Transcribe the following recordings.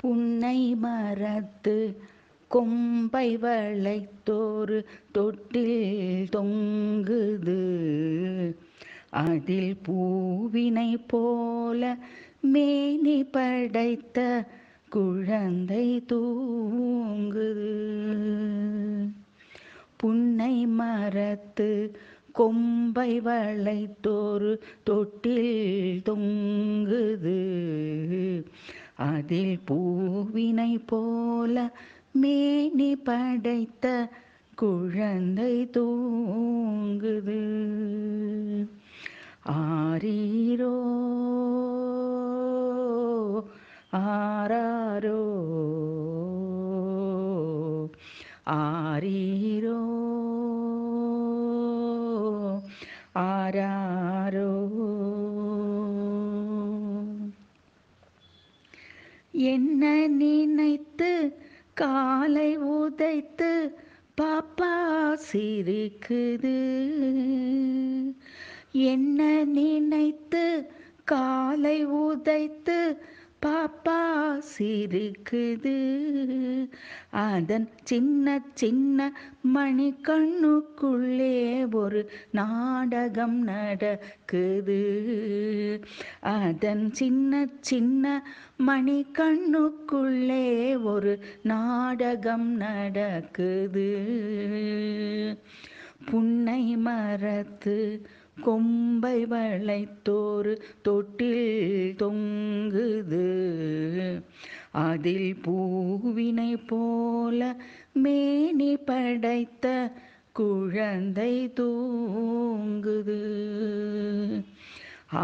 புன்னை மரத்து கொம்பை வளைத்தோரு தொட்டில் தொங்குது அதில் பூவினை போல மேனி படைத்த குழந்தை தூங்குது புன்னை மரத்து கொம்பை வளைத்தோரு தொட்டில் தொங்குது அதில் பூவினை போல மேனி படைத்த குழந்தை தூங்குது ஆரீரோ ஆராரோ ஆரீரோ ஆராரோ என்ன நினைத்து காலை உதைத்து பாப்பா சிரிக்குது என்ன நினைத்து காலை உதைத்து பாசிருக்குது அதன் சின்ன சின்ன மணிக்கண்ணுக்குள்ளே ஒரு நாடகம் நடக்குது அதன் சின்ன சின்ன மணிக்கண்ணுக்குள்ளே ஒரு நாடகம் நடக்குது புன்னை மரத்து கொம்பை வளைத்தோரு தொட்டில் தொங்குது அதில் பூவினை போல மேனி படைத்த குழந்தை தூங்குது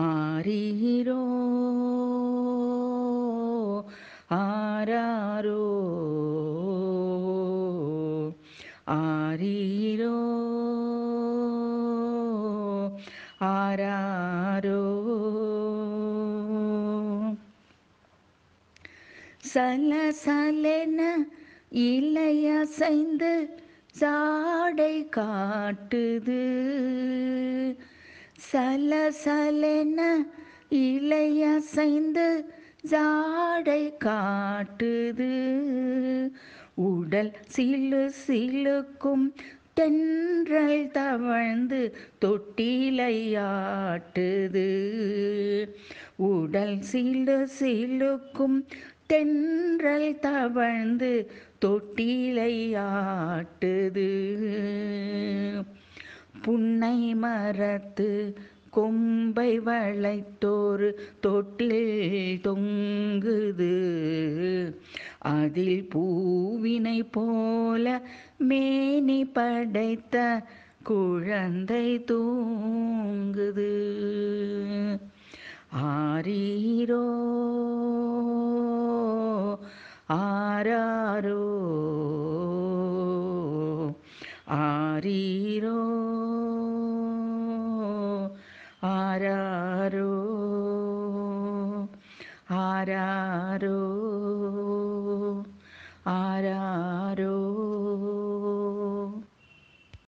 ஆரீரோ ஆராரோ ஆரீரோ ஆராரோ சல சலன அசைந்து சாடை காட்டுது சல சலன அசைந்து ஜாடை காட்டுது உடல் சிலு சிலுக்கும் தென்றல் தவழ்ந்து தொட்டிலையாட்டுது உடல் சிலு சிலுக்கும் தென்றல் தவழ்ந்து தொட்டிலை ஆட்டுது புன்னை மரத்து கொம்பை வளைத்தோர் தொட்டில் தொங்குது அதில் பூவினை போல மேனி படைத்த குழந்தை தூங்குது ಯಾರೋ ಆರೀರೋ ಆರಾರೋ ಆರಾ